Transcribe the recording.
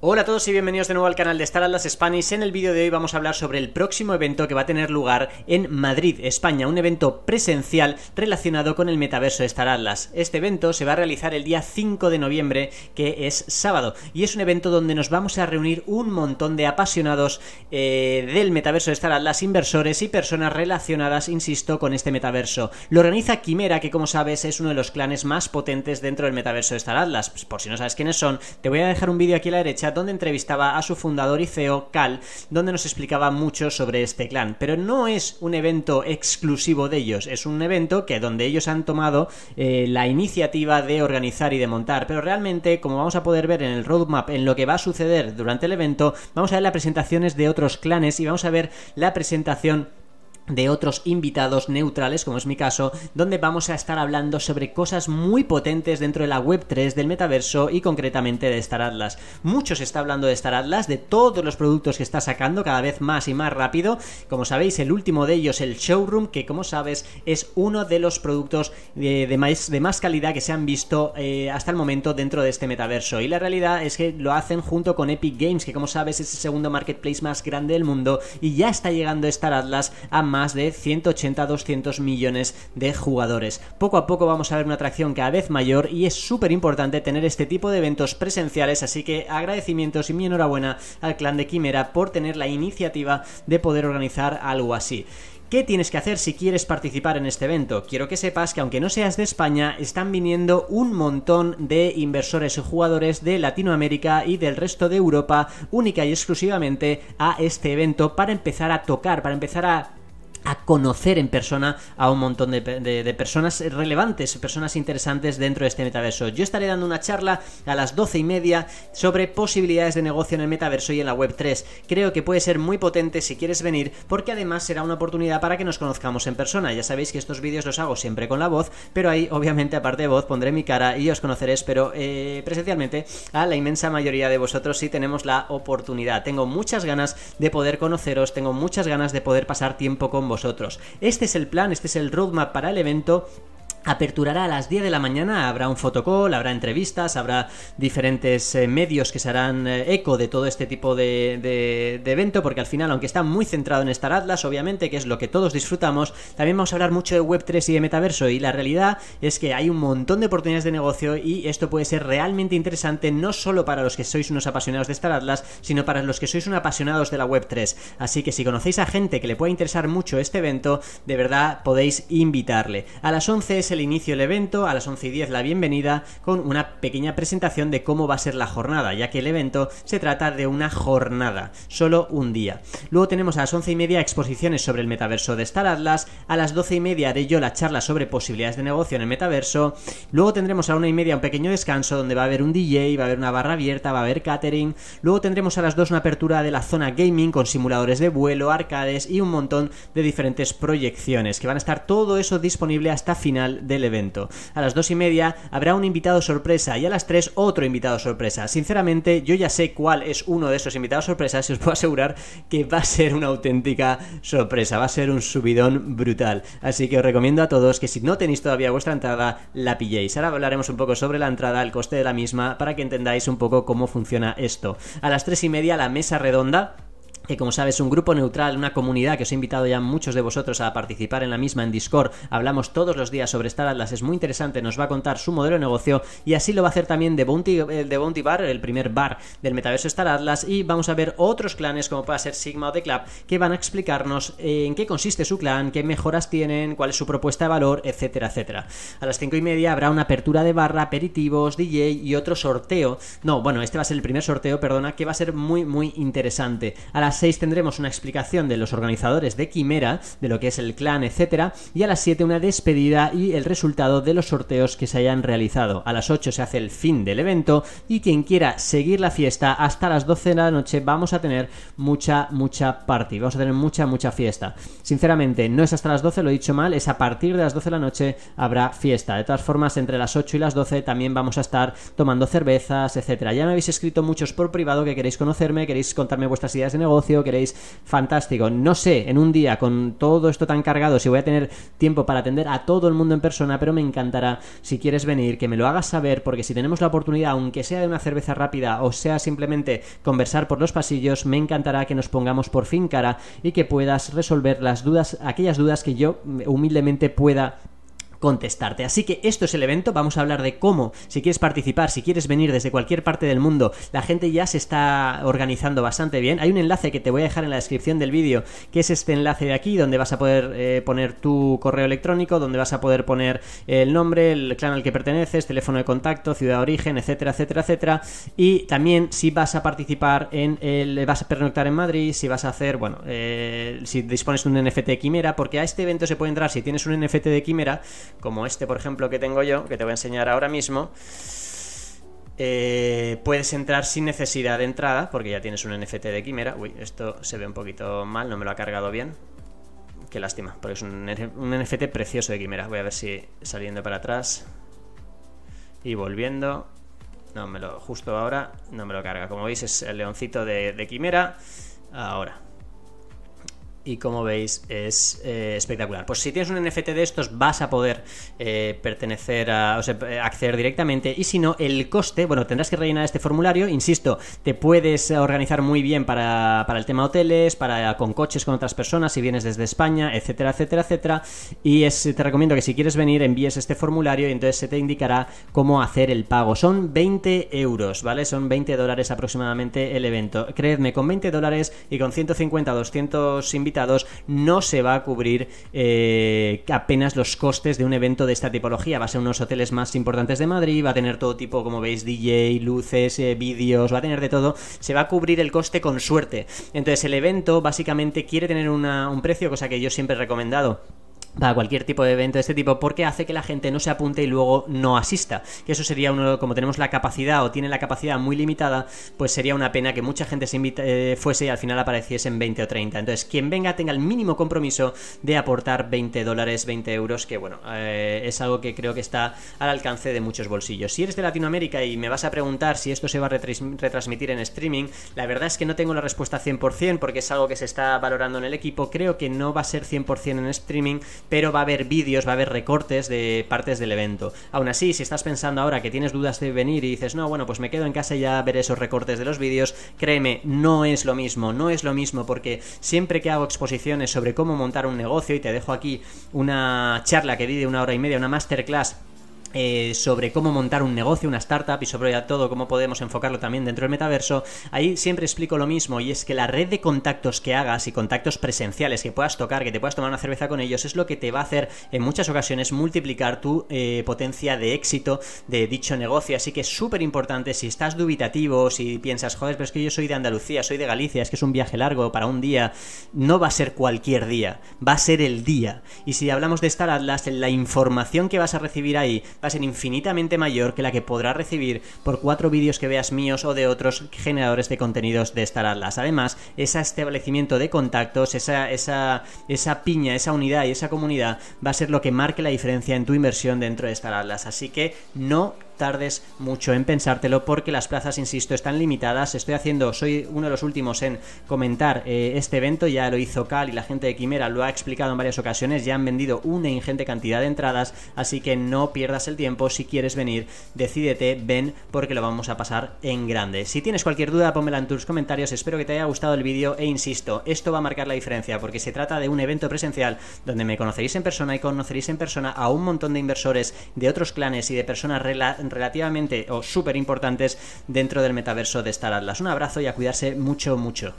Hola a todos y bienvenidos de nuevo al canal de Star Atlas Spanish. En el vídeo de hoy vamos a hablar sobre el próximo evento que va a tener lugar en Madrid, España, un evento presencial relacionado con el metaverso de Star Atlas. Este evento se va a realizar el día 5 de noviembre, que es sábado, y es un evento donde nos vamos a reunir un montón de apasionados eh, del metaverso de Star Atlas, inversores y personas relacionadas, insisto, con este metaverso. Lo organiza Quimera, que como sabes es uno de los clanes más potentes dentro del metaverso de Star Atlas. Pues, por si no sabes quiénes son, te voy a dejar un vídeo aquí a la derecha donde entrevistaba a su fundador y CEO, Cal, donde nos explicaba mucho sobre este clan. Pero no es un evento exclusivo de ellos, es un evento que donde ellos han tomado eh, la iniciativa de organizar y de montar. Pero realmente, como vamos a poder ver en el roadmap, en lo que va a suceder durante el evento, vamos a ver las presentaciones de otros clanes y vamos a ver la presentación de otros invitados neutrales, como es mi caso, donde vamos a estar hablando sobre cosas muy potentes dentro de la web 3 del metaverso y concretamente de Star Atlas. Mucho se está hablando de Star Atlas, de todos los productos que está sacando cada vez más y más rápido. Como sabéis, el último de ellos, el Showroom, que como sabes es uno de los productos eh, de, más, de más, calidad que se han visto eh, hasta el momento dentro de este metaverso. Y la realidad es que lo hacen junto con Epic Games, que como sabes es el segundo marketplace más grande del mundo y ya está llegando Star Atlas a más más de 180-200 millones de jugadores. Poco a poco vamos a ver una atracción cada vez mayor y es súper importante tener este tipo de eventos presenciales, así que agradecimientos y mi enhorabuena al clan de Quimera por tener la iniciativa de poder organizar algo así. ¿Qué tienes que hacer si quieres participar en este evento? Quiero que sepas que aunque no seas de España, están viniendo un montón de inversores y jugadores de Latinoamérica y del resto de Europa única y exclusivamente a este evento para empezar a tocar, para empezar a a conocer en persona a un montón de, personas relevantes, personas interesantes dentro de este metaverso. Yo estaré dando una charla a las doce y media sobre posibilidades de negocio en el metaverso y en la web 3. Creo que puede ser muy potente si quieres venir, porque además será una oportunidad para que nos conozcamos en persona. Ya sabéis que estos vídeos los hago siempre con la voz, pero ahí, obviamente, aparte de voz, pondré mi cara y os conoceré, pero eh, presencialmente a la inmensa mayoría de vosotros si tenemos la oportunidad. Tengo muchas ganas de poder conoceros, tengo muchas ganas de poder pasar tiempo con vosotros. Este es el plan, este es el roadmap para el evento aperturará a las 10 de la mañana, habrá un fotocall, habrá entrevistas, habrá diferentes eh, medios que se harán eh, eco de todo este tipo de, evento, porque al final, aunque está muy centrado en Star Atlas, obviamente, que es lo que todos disfrutamos, también vamos a hablar mucho de Web3 y de metaverso, y la realidad es que hay un montón de oportunidades de negocio y esto puede ser realmente interesante no solo para los que sois unos apasionados de Star Atlas, sino para los que sois unos apasionados de la Web3. Así que si conocéis a gente que le pueda interesar mucho este evento, de verdad podéis invitarle. A las 11 el inicio del evento, a las 11 y 10 la bienvenida, con una pequeña presentación de cómo va a ser la jornada, ya que el evento se trata de una jornada, solo un día. Luego tenemos a las 11 y media exposiciones sobre el metaverso de Star Atlas, a las 12 y media haré yo la charla sobre posibilidades de negocio en el metaverso, luego tendremos a una y media un pequeño descanso donde va a haber un DJ, va a haber una barra abierta, va a haber catering, luego tendremos a las 2 una apertura de la zona gaming con simuladores de vuelo, arcades y un montón de diferentes proyecciones, que van a estar todo eso disponible hasta final del evento. A las dos y media habrá un invitado sorpresa y a las tres otro invitado sorpresa. Sinceramente, yo ya sé cuál es uno de esos invitados sorpresas y os puedo asegurar que va a ser una auténtica sorpresa, va a ser un subidón brutal. Así que os recomiendo a todos que si no tenéis todavía vuestra entrada, la pilléis. Ahora hablaremos un poco sobre la entrada, el coste de la misma, para que entendáis un poco cómo funciona esto. A las tres y media la mesa redonda que como sabes un grupo neutral, una comunidad que os he invitado ya muchos de vosotros a participar en la misma en Discord. Hablamos todos los días sobre Star Atlas, es muy interesante, nos va a contar su modelo de negocio y así lo va a hacer también The Bounty, eh, Bar, el primer bar del metaverso Star Atlas y vamos a ver otros clanes como pueda ser Sigma o The Club que van a explicarnos eh, en qué consiste su clan, qué mejoras tienen, cuál es su propuesta de valor, etcétera, etcétera. A las cinco y media habrá una apertura de barra, aperitivos, DJ y otro sorteo. No, bueno, este va a ser el primer sorteo, perdona, que va a ser muy, muy interesante. A las 6 tendremos una explicación de los organizadores de Quimera, de lo que es el clan, etcétera, y a las 7 una despedida y el resultado de los sorteos que se hayan realizado. A las 8 se hace el fin del evento y quien quiera seguir la fiesta hasta las 12 de la noche vamos a tener mucha, mucha party, vamos a tener mucha, mucha fiesta. Sinceramente, no es hasta las 12, lo he dicho mal, es a partir de las 12 de la noche habrá fiesta. De todas formas, entre las 8 y las 12 también vamos a estar tomando cervezas, etcétera. Ya me habéis escrito muchos por privado que queréis conocerme, queréis contarme vuestras ideas de negocio queréis fantástico. No sé, en un día con todo esto tan cargado, si voy a tener tiempo para atender a todo el mundo en persona, pero me encantará si quieres venir, que me lo hagas saber, porque si tenemos la oportunidad, aunque sea de una cerveza rápida o sea simplemente conversar por los pasillos, me encantará que nos pongamos por fin cara y que puedas resolver las dudas, aquellas dudas que yo mm, humildemente pueda contestarte. Así que esto es el evento, vamos a hablar de cómo, si quieres participar, si quieres venir desde cualquier parte del mundo, la gente ya se está organizando bastante bien. Hay un enlace que te voy a dejar en la descripción del vídeo, que es este enlace de aquí, donde vas a poder eh, poner tu correo electrónico, donde vas a poder poner el nombre, el clan al que perteneces, teléfono de contacto, ciudad de origen, etcétera, etcétera, etcétera. Y también si vas a participar en el, vas a pernoctar en Madrid, si vas a hacer, bueno, eh, si dispones de un NFT de Quimera, porque a este evento se puede entrar si tienes un NFT de Quimera, como este, por ejemplo, que tengo yo, que te voy a enseñar ahora mismo, eh, puedes entrar sin necesidad de entrada, porque ya tienes un NFT de Quimera. Uy, esto se ve un poquito mal, no me lo ha cargado bien. Qué lástima, porque es un, NFT precioso de Quimera. Voy a ver si saliendo para atrás y volviendo. No, me lo, justo ahora no me lo carga. Como veis, es el leoncito de Quimera. Ahora, y como veis es eh, espectacular. Pues si tienes un NFT de estos vas a poder eh, pertenecer a, eh, acceder directamente y si no, el coste, bueno, tendrás que rellenar este formulario, insisto, te puedes organizar muy bien para, el tema hoteles, para con coches con otras personas, si vienes desde España, etcétera, etcétera, etcétera. Y te recomiendo que si quieres venir envíes este formulario y entonces se te indicará cómo hacer el pago. Son 20 euros, ¿vale? Son 20 dólares aproximadamente el evento. Creedme, con 20 dólares y con 150 200 invitados, no se va a cubrir eh, apenas los costes de un evento de esta tipología. Va a ser unos hoteles más importantes de Madrid, va a tener todo tipo, como veis, DJ, luces, eh, vídeos, va a tener de todo. Se va a cubrir el coste con suerte. Entonces el evento básicamente quiere tener un precio, cosa que yo siempre he recomendado para cualquier tipo de evento de este tipo porque hace que la gente no se apunte y luego no asista. Que eso sería uno, como tenemos la capacidad o tiene la capacidad muy limitada, pues sería una pena que mucha gente se eh, fuese y al final en 20 o 30. Entonces, quien venga tenga el mínimo compromiso de aportar 20 dólares, 20 euros, que bueno, eh, es algo que creo que está al alcance de muchos bolsillos. Si eres de Latinoamérica y me vas a preguntar si esto se va a retransmitir en streaming, la verdad es que no tengo la respuesta 100% porque es algo que se está valorando en el equipo. Creo que no va a ser 100% en streaming pero va a haber vídeos, va a haber recortes de partes del evento. Aún así, si estás pensando ahora que tienes dudas de venir y dices, no, bueno, pues me quedo en casa y ya ver esos recortes de los vídeos, créeme, no es lo mismo, no es lo mismo, porque siempre que hago exposiciones sobre cómo montar un negocio y te dejo aquí una charla que di de una hora y media, una masterclass, eh, sobre cómo montar un negocio, una startup y sobre todo cómo podemos enfocarlo también dentro del metaverso, ahí siempre explico lo mismo y es que la red de contactos que hagas y contactos presenciales que puedas tocar, que te puedas tomar una cerveza con ellos, es lo que te va a hacer en muchas ocasiones multiplicar tu eh, potencia de éxito de dicho negocio. Así que es súper importante si estás dubitativo, si piensas, joder, pero es que yo soy de Andalucía, soy de Galicia, es que es un viaje largo para un día, no va a ser cualquier día, va a ser el día. Y si hablamos de Star Atlas, la información que vas a recibir ahí, va a ser infinitamente mayor que la que podrás recibir por cuatro vídeos que veas míos o de otros generadores de contenidos de Star Atlas. Además, ese establecimiento de contactos, esa, esa, esa piña, esa unidad y esa comunidad va a ser lo que marque la diferencia en tu inversión dentro de Star Atlas. Así que no tardes mucho en pensártelo porque las plazas, insisto, están limitadas. Estoy haciendo, soy uno de los últimos en comentar eh, este evento, ya lo hizo Cal y la gente de Quimera lo ha explicado en varias ocasiones, ya han vendido una ingente cantidad de entradas, así que no pierdas el tiempo, si quieres venir, decídete, ven porque lo vamos a pasar en grande. Si tienes cualquier duda, pónmela en tus comentarios, espero que te haya gustado el vídeo e insisto, esto va a marcar la diferencia porque se trata de un evento presencial donde me conoceréis en persona y conoceréis en persona a un montón de inversores de otros clanes y de personas relacionadas relativamente o súper importantes dentro del metaverso de Star Atlas. Un abrazo y a cuidarse mucho, mucho.